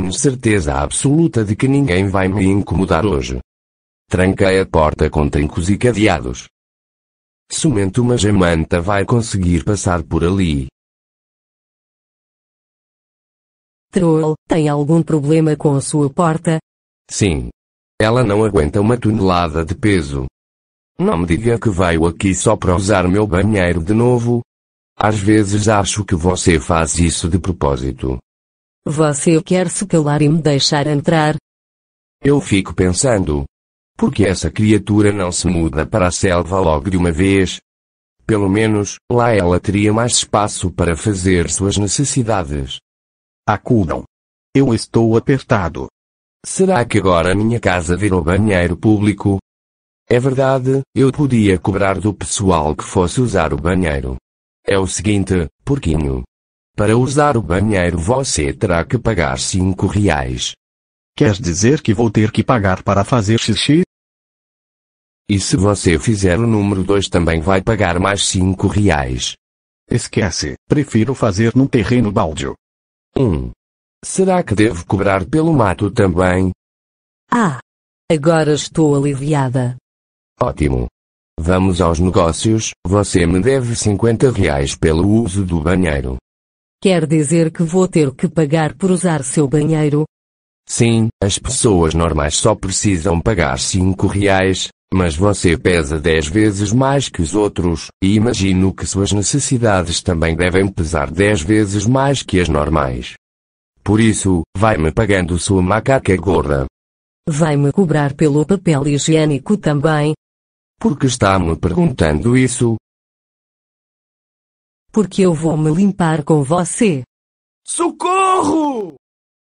Tenho certeza absoluta de que ninguém vai me incomodar hoje. Tranquei a porta com trincos e cadeados. Somente uma jamanta vai conseguir passar por ali. Troll, tem algum problema com a sua porta? Sim. Ela não aguenta uma tonelada de peso. Não me diga que veio aqui só para usar meu banheiro de novo. Às vezes acho que você faz isso de propósito. Você quer se calar e me deixar entrar? Eu fico pensando. Por que essa criatura não se muda para a selva logo de uma vez? Pelo menos, lá ela teria mais espaço para fazer suas necessidades. Acudam. Eu estou apertado. Será que agora minha casa virou banheiro público? É verdade, eu podia cobrar do pessoal que fosse usar o banheiro. É o seguinte, porquinho, para usar o banheiro você terá que pagar 5 reais. Quer dizer que vou ter que pagar para fazer xixi? E se você fizer o número 2 também vai pagar mais 5 reais. Esquece, prefiro fazer num terreno baldio. 1. Um. Será que devo cobrar pelo mato também? Ah! Agora estou aliviada. Ótimo. Vamos aos negócios, você me deve 50 reais pelo uso do banheiro. Quer dizer que vou ter que pagar por usar seu banheiro? Sim, as pessoas normais só precisam pagar 5 reais, mas você pesa 10 vezes mais que os outros, e imagino que suas necessidades também devem pesar 10 vezes mais que as normais. Por isso, vai-me pagando sua macaca gorda. Vai-me cobrar pelo papel higiênico também? Por que está me perguntando isso? porque eu vou me limpar com você. Socorro!